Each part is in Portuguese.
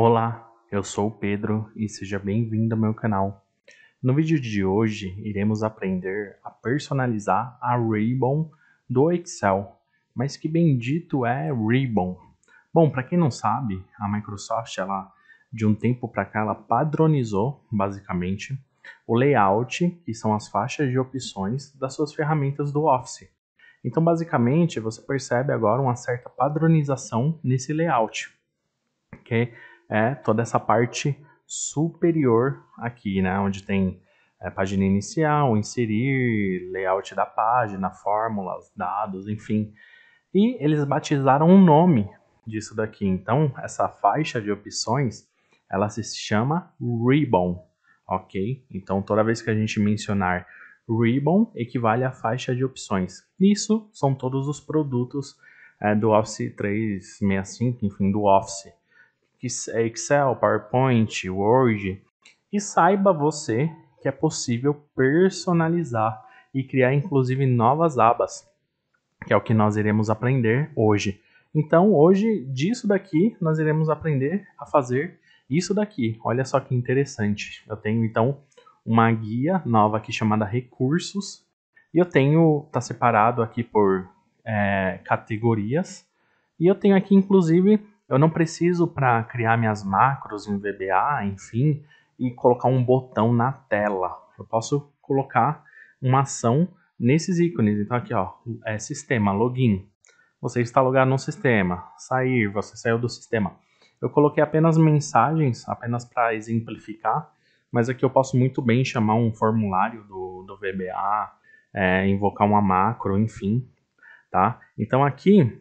Olá, eu sou o Pedro e seja bem-vindo ao meu canal. No vídeo de hoje, iremos aprender a personalizar a Ribbon do Excel. Mas que bendito é Ribbon? Bom, para quem não sabe, a Microsoft, ela, de um tempo para cá, ela padronizou, basicamente, o layout, que são as faixas de opções das suas ferramentas do Office. Então, basicamente, você percebe agora uma certa padronização nesse layout, okay? é toda essa parte superior aqui, né? Onde tem é, página inicial, inserir, layout da página, fórmulas, dados, enfim. E eles batizaram um nome disso daqui. Então, essa faixa de opções, ela se chama Ribbon, ok? Então, toda vez que a gente mencionar Ribbon, equivale à faixa de opções. Isso são todos os produtos é, do Office 365, enfim, do Office. Excel, PowerPoint, Word, e saiba você que é possível personalizar e criar inclusive novas abas, que é o que nós iremos aprender hoje. Então, hoje disso daqui nós iremos aprender a fazer isso daqui. Olha só que interessante. Eu tenho então uma guia nova aqui chamada recursos e eu tenho tá separado aqui por é, categorias e eu tenho aqui inclusive eu não preciso para criar minhas macros em VBA, enfim, e colocar um botão na tela. Eu posso colocar uma ação nesses ícones. Então aqui, ó, é sistema, login. Você está logado no sistema. Sair, você saiu do sistema. Eu coloquei apenas mensagens, apenas para exemplificar, mas aqui eu posso muito bem chamar um formulário do, do VBA, é, invocar uma macro, enfim, tá? Então aqui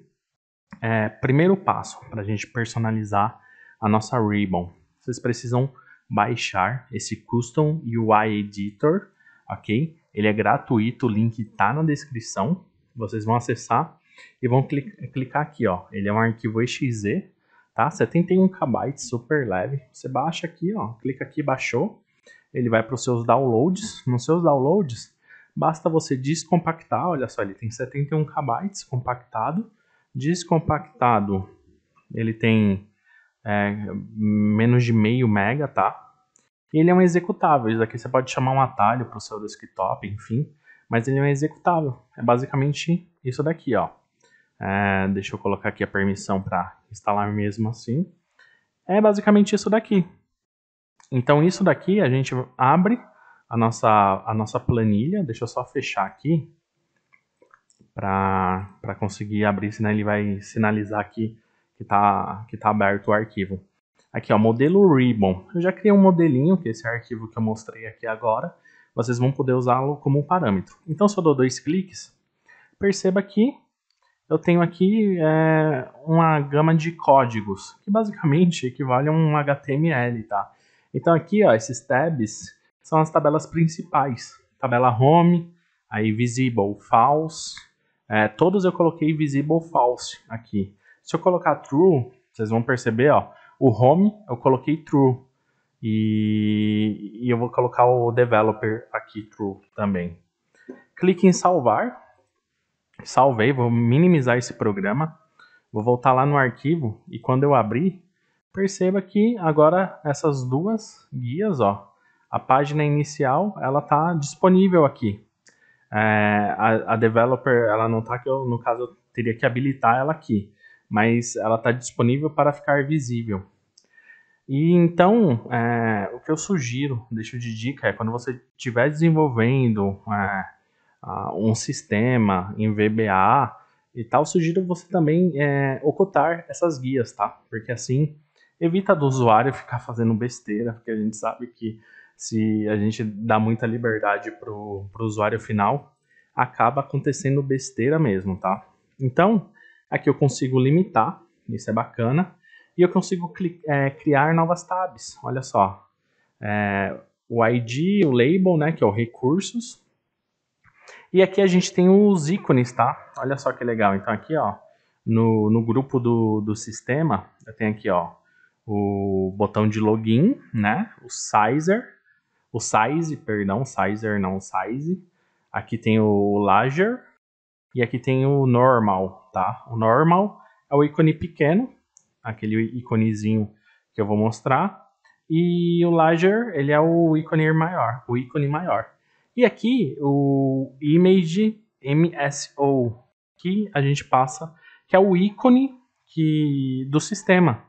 é, primeiro passo para a gente personalizar a nossa ribbon. Vocês precisam baixar esse Custom UI Editor, ok? Ele é gratuito, o link está na descrição. Vocês vão acessar e vão clicar aqui, ó. Ele é um arquivo exe, tá? 71 KB, super leve. Você baixa aqui, ó. Clica aqui, baixou. Ele vai para os seus downloads. Nos seus downloads, basta você descompactar. Olha só, ele tem 71 KB compactado. Descompactado, ele tem é, menos de meio mega, tá? Ele é um executável. Isso daqui você pode chamar um atalho para o seu desktop, enfim. Mas ele é um executável. É basicamente isso daqui, ó. É, deixa eu colocar aqui a permissão para instalar mesmo assim. É basicamente isso daqui. Então isso daqui a gente abre a nossa, a nossa planilha. Deixa eu só fechar aqui para conseguir abrir, senão ele vai sinalizar que está que tá aberto o arquivo. Aqui, ó, modelo Ribbon. Eu já criei um modelinho, que é esse arquivo que eu mostrei aqui agora. Vocês vão poder usá-lo como um parâmetro. Então, se eu dou dois cliques, perceba que eu tenho aqui é, uma gama de códigos, que basicamente equivale a um HTML, tá? Então aqui, ó, esses tabs são as tabelas principais. Tabela Home, aí Visible, False, é, todos eu coloquei visible false aqui. Se eu colocar true, vocês vão perceber, ó, o home eu coloquei true. E, e eu vou colocar o developer aqui true também. Clique em salvar. Salvei, vou minimizar esse programa. Vou voltar lá no arquivo e quando eu abrir, perceba que agora essas duas guias, ó, a página inicial, ela está disponível aqui. É, a, a, developer, ela não tá que eu, no caso, eu teria que habilitar ela aqui, mas ela está disponível para ficar visível. E então, é, o que eu sugiro, deixo de dica, é quando você estiver desenvolvendo é, um sistema em VBA e tal, sugiro você também é, ocultar essas guias, tá? Porque assim evita do usuário ficar fazendo besteira, porque a gente sabe que se a gente dá muita liberdade para o usuário final, acaba acontecendo besteira mesmo, tá? Então, aqui eu consigo limitar, isso é bacana, e eu consigo é, criar novas tabs, olha só. É, o ID, o label, né, que é o recursos, e aqui a gente tem os ícones, tá? Olha só que legal. Então aqui, ó, no, no grupo do, do sistema, eu tenho aqui, ó, o botão de login, né? O sizer, o Size, perdão, Sizer não Size. Aqui tem o Larger e aqui tem o Normal, tá? O Normal é o ícone pequeno, aquele íconezinho que eu vou mostrar. E o Larger, ele é o ícone maior, o ícone maior. E aqui o Image MSO, que a gente passa, que é o ícone que, do sistema.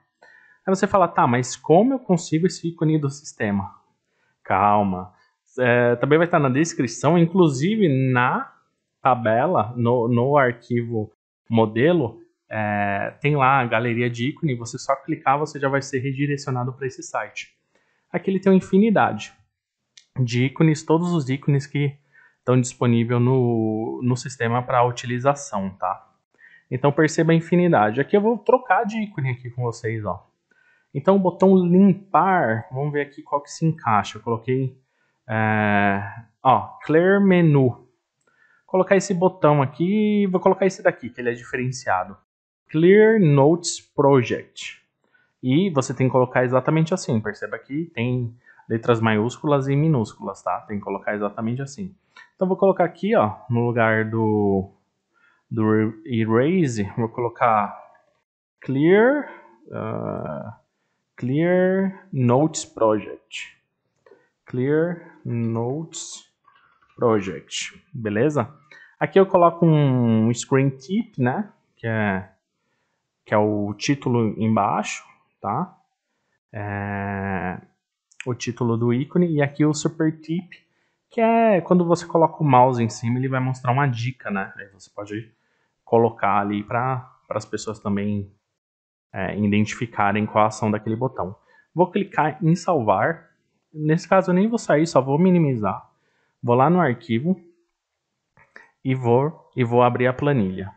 Aí você fala, tá, mas como eu consigo esse ícone do sistema? calma. É, também vai estar na descrição, inclusive na tabela, no, no arquivo modelo, é, tem lá a galeria de ícone, você só clicar, você já vai ser redirecionado para esse site. Aqui ele tem uma infinidade de ícones, todos os ícones que estão disponíveis no, no sistema para utilização, tá? Então perceba a infinidade. Aqui eu vou trocar de ícone aqui com vocês, ó. Então o botão limpar, vamos ver aqui qual que se encaixa. Eu coloquei, é, ó, clear menu. colocar esse botão aqui, vou colocar esse daqui, que ele é diferenciado. Clear Notes Project. E você tem que colocar exatamente assim, perceba que tem letras maiúsculas e minúsculas, tá? Tem que colocar exatamente assim. Então vou colocar aqui, ó, no lugar do, do erase, vou colocar clear... Uh, Clear Notes Project. Clear Notes Project, beleza? Aqui eu coloco um screen tip, né? Que é, que é o título embaixo, tá? É, o título do ícone e aqui o super tip, que é quando você coloca o mouse em cima, ele vai mostrar uma dica, né? Aí você pode colocar ali para as pessoas também é, identificarem qual a ação daquele botão. Vou clicar em salvar. Nesse caso eu nem vou sair, só vou minimizar. Vou lá no arquivo e vou, e vou abrir a planilha.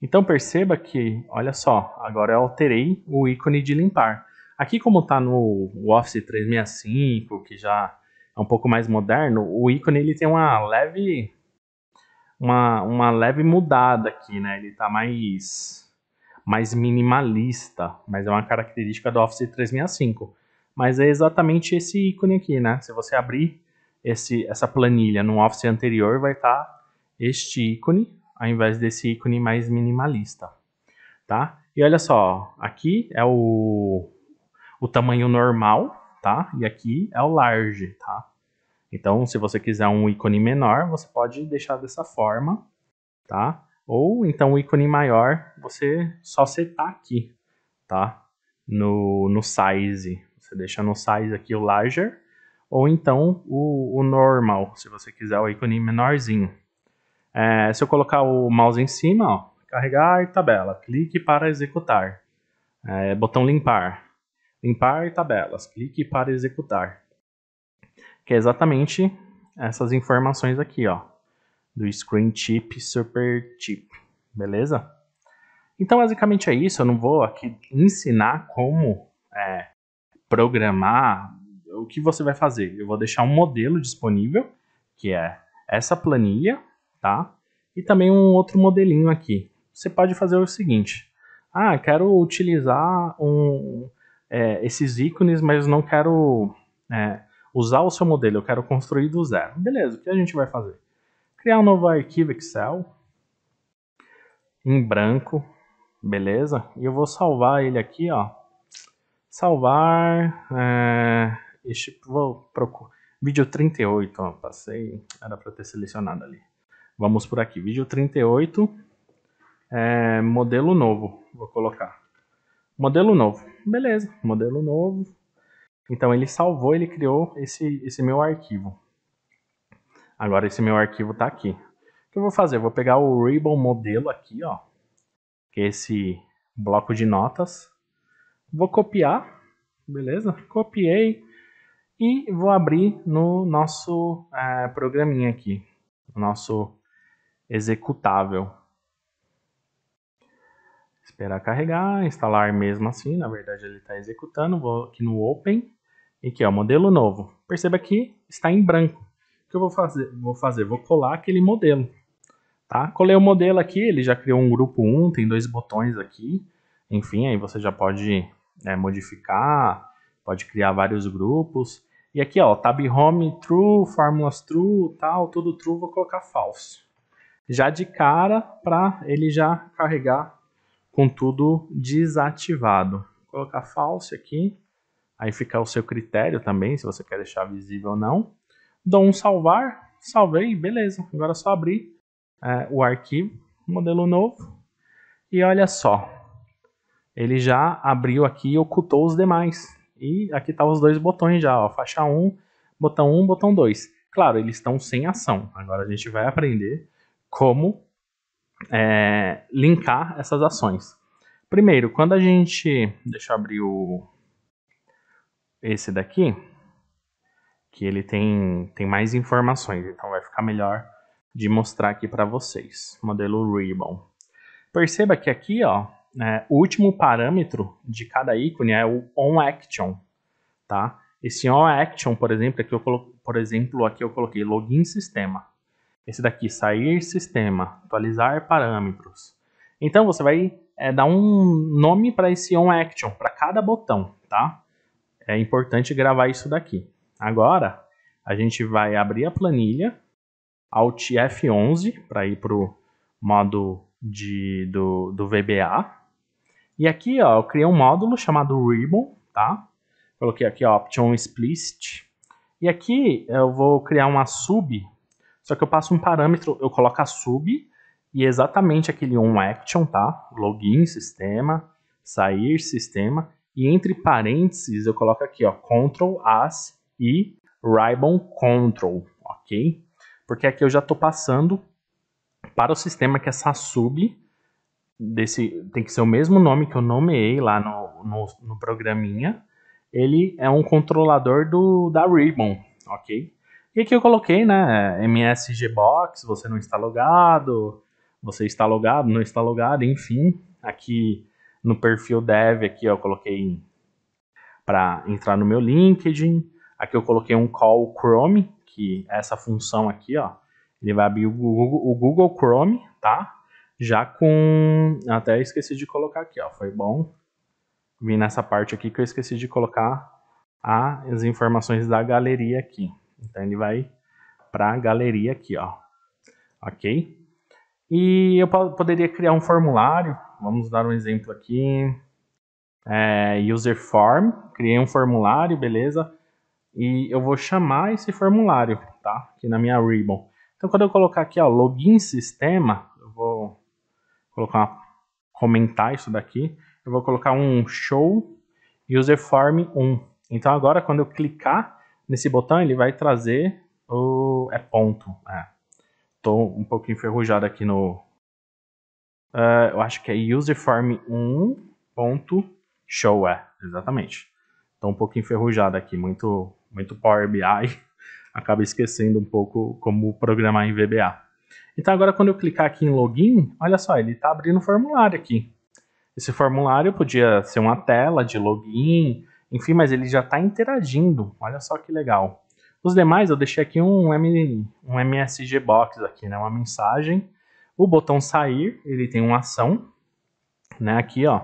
Então perceba que, olha só, agora eu alterei o ícone de limpar. Aqui como está no Office 365, que já é um pouco mais moderno, o ícone ele tem uma leve uma, uma leve mudada aqui, né? Ele está mais mais minimalista, mas é uma característica do Office 365. Mas é exatamente esse ícone aqui, né? Se você abrir esse, essa planilha no Office anterior, vai estar tá este ícone, ao invés desse ícone mais minimalista, tá? E olha só, aqui é o, o tamanho normal, tá? E aqui é o large, tá? Então, se você quiser um ícone menor, você pode deixar dessa forma, tá? Ou então o ícone maior, você só setar aqui, tá? No, no size. Você deixa no size aqui o larger, ou então o, o normal, se você quiser o ícone menorzinho. É, se eu colocar o mouse em cima, ó, carregar tabela, clique para executar. É, botão limpar, limpar tabelas, clique para executar. Que é exatamente essas informações aqui, ó do Screen Chip Super Chip, beleza? Então, basicamente é isso. Eu não vou aqui ensinar como é, programar o que você vai fazer. Eu vou deixar um modelo disponível, que é essa planilha, tá? E também um outro modelinho aqui. Você pode fazer o seguinte: ah, quero utilizar um, é, esses ícones, mas não quero é, usar o seu modelo, eu quero construir do zero. Beleza, o que a gente vai fazer? criar um novo arquivo Excel em branco, beleza? E eu vou salvar ele aqui, ó. Salvar, é, este, vou procurar, vídeo 38, ó, passei, era para ter selecionado ali. Vamos por aqui, vídeo 38, é, modelo novo, vou colocar. Modelo novo, beleza, modelo novo. Então ele salvou, ele criou esse, esse meu arquivo. Agora esse meu arquivo está aqui. O que eu vou fazer? Eu vou pegar o ribbon modelo aqui, ó, que é esse bloco de notas. Vou copiar, beleza? Copiei e vou abrir no nosso é, programinha aqui, no nosso executável. Esperar carregar, instalar mesmo assim, na verdade ele está executando. Vou aqui no Open e aqui, o modelo novo. Perceba que está em branco o que eu vou fazer? Vou fazer, vou colar aquele modelo. Tá? Colei o modelo aqui, ele já criou um grupo 1, tem dois botões aqui. Enfim, aí você já pode né, modificar, pode criar vários grupos. E aqui, ó, tab home, true, fórmulas true, tal, tudo true, vou colocar falso. Já de cara, para ele já carregar com tudo desativado. Vou colocar falso aqui, aí fica o seu critério também, se você quer deixar visível ou não dou um salvar, salvei, beleza. Agora é só abrir é, o arquivo, modelo novo. E olha só, ele já abriu aqui e ocultou os demais. E aqui tá os dois botões já, ó, faixa 1, botão 1, botão 2. Claro, eles estão sem ação. Agora a gente vai aprender como é, linkar essas ações. Primeiro, quando a gente... Deixa eu abrir o, esse daqui que ele tem, tem mais informações, então vai ficar melhor de mostrar aqui para vocês. Modelo Ribbon. Perceba que aqui, ó, é, o último parâmetro de cada ícone é o on action, tá? Esse on action, por exemplo, aqui eu por exemplo, aqui eu coloquei login sistema. Esse daqui sair sistema, atualizar parâmetros. Então você vai é, dar um nome para esse on action para cada botão, tá? É importante gravar isso daqui. Agora, a gente vai abrir a planilha, Alt F11 para ir para o modo de, do, do VBA. E aqui ó, eu criei um módulo chamado Ribbon, tá? Coloquei aqui ó, Option Explicit. E aqui eu vou criar uma sub, só que eu passo um parâmetro, eu coloco a sub e é exatamente aquele onAction, action, tá? Login sistema, sair sistema e entre parênteses eu coloco aqui ó, Ctrl as e Ribbon Control, ok? Porque aqui eu já estou passando para o sistema que essa é sub desse, tem que ser o mesmo nome que eu nomeei lá no, no, no programinha, ele é um controlador do, da Ribbon, ok? E aqui eu coloquei, né, MSG Box, você não está logado, você está logado, não está logado, enfim. Aqui no perfil dev, aqui eu coloquei para entrar no meu LinkedIn. Aqui eu coloquei um call Chrome, que é essa função aqui, ó. Ele vai abrir o Google, o Google Chrome, tá? Já com... Até esqueci de colocar aqui, ó. Foi bom vir nessa parte aqui que eu esqueci de colocar as informações da galeria aqui. Então ele vai para a galeria aqui, ó. Ok? E eu poderia criar um formulário. Vamos dar um exemplo aqui. É, user form. Criei um formulário, beleza? e eu vou chamar esse formulário, tá? Aqui na minha Ribbon. Então, quando eu colocar aqui, ó, login sistema, eu vou colocar, comentar isso daqui. Eu vou colocar um show user form 1. Então, agora, quando eu clicar nesse botão, ele vai trazer o... é ponto, é. Tô um pouco enferrujado aqui no... Uh, eu acho que é user form 1 ponto show, é, exatamente. Estou um pouco enferrujado aqui, muito muito Power BI, acaba esquecendo um pouco como programar em VBA. Então agora quando eu clicar aqui em login, olha só, ele está abrindo um formulário aqui. Esse formulário podia ser uma tela de login, enfim, mas ele já está interagindo. Olha só que legal. Os demais eu deixei aqui um, M, um MSG box aqui, né, uma mensagem. O botão sair, ele tem uma ação, né, aqui ó,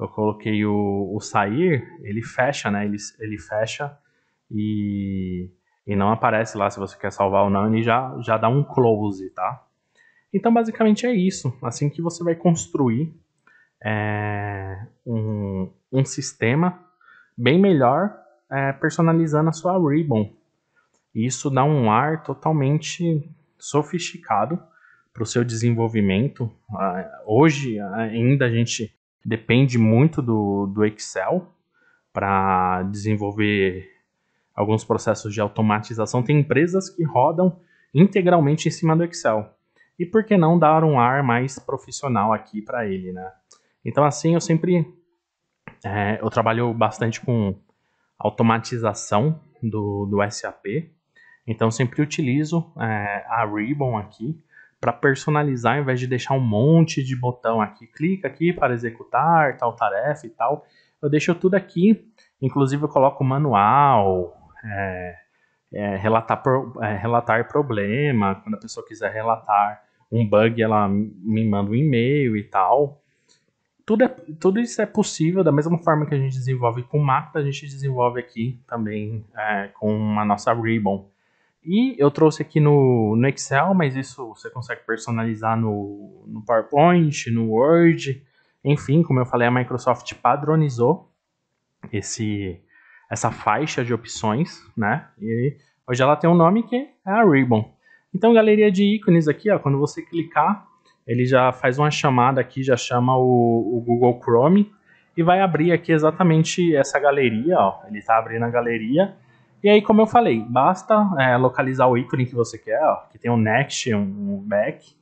eu coloquei o, o sair, ele fecha, né, ele, ele fecha e, e não aparece lá se você quer salvar ou não, e já, já dá um close, tá? Então, basicamente é isso. Assim que você vai construir é, um, um sistema bem melhor, é, personalizando a sua ribbon. Isso dá um ar totalmente sofisticado para o seu desenvolvimento. Ah, hoje ainda a gente depende muito do, do Excel para desenvolver alguns processos de automatização, tem empresas que rodam integralmente em cima do Excel. E por que não dar um ar mais profissional aqui para ele, né? Então, assim, eu sempre é, eu trabalho bastante com automatização do, do SAP. Então, sempre utilizo é, a Ribbon aqui para personalizar, ao invés de deixar um monte de botão aqui, clica aqui para executar tal tarefa e tal. Eu deixo tudo aqui, inclusive eu coloco manual, é, é, relatar, pro, é, relatar problema, quando a pessoa quiser relatar um bug, ela me manda um e-mail e tal. Tudo, é, tudo isso é possível, da mesma forma que a gente desenvolve com o Mac, a gente desenvolve aqui também é, com a nossa Ribbon. E eu trouxe aqui no, no, Excel, mas isso você consegue personalizar no, no PowerPoint, no Word. Enfim, como eu falei, a Microsoft padronizou esse, essa faixa de opções, né? E hoje ela tem um nome que é a Ribbon. Então, galeria de ícones aqui, ó, quando você clicar, ele já faz uma chamada aqui, já chama o, o Google Chrome e vai abrir aqui exatamente essa galeria, ó. Ele está abrindo a galeria. E aí, como eu falei, basta é, localizar o ícone que você quer, ó, que tem um next, um back.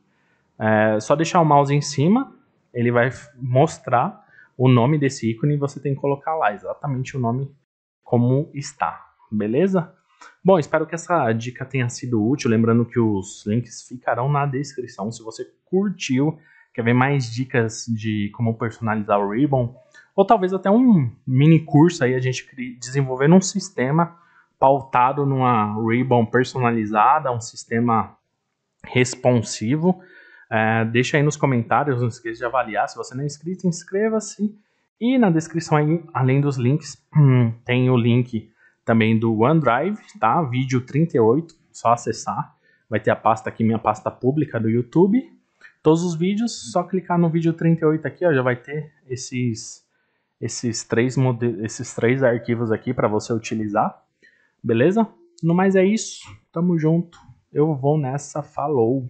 É, só deixar o mouse em cima, ele vai mostrar o nome desse ícone e você tem que colocar lá exatamente o nome como está, beleza? Bom, espero que essa dica tenha sido útil. Lembrando que os links ficarão na descrição. Se você curtiu, quer ver mais dicas de como personalizar o Ribbon, ou talvez até um mini curso aí a gente desenvolvendo um sistema pautado numa Ribbon personalizada, um sistema responsivo. É, deixa aí nos comentários, não esqueça de avaliar. Se você não é inscrito, inscreva-se. E na descrição aí, além dos links, hum, tem o link também do OneDrive, tá? Vídeo 38, só acessar. Vai ter a pasta aqui, minha pasta pública do YouTube. Todos os vídeos, só clicar no vídeo 38 aqui, ó, já vai ter esses esses três esses três arquivos aqui para você utilizar. Beleza? No mais é isso. Tamo junto. Eu vou nessa, falou.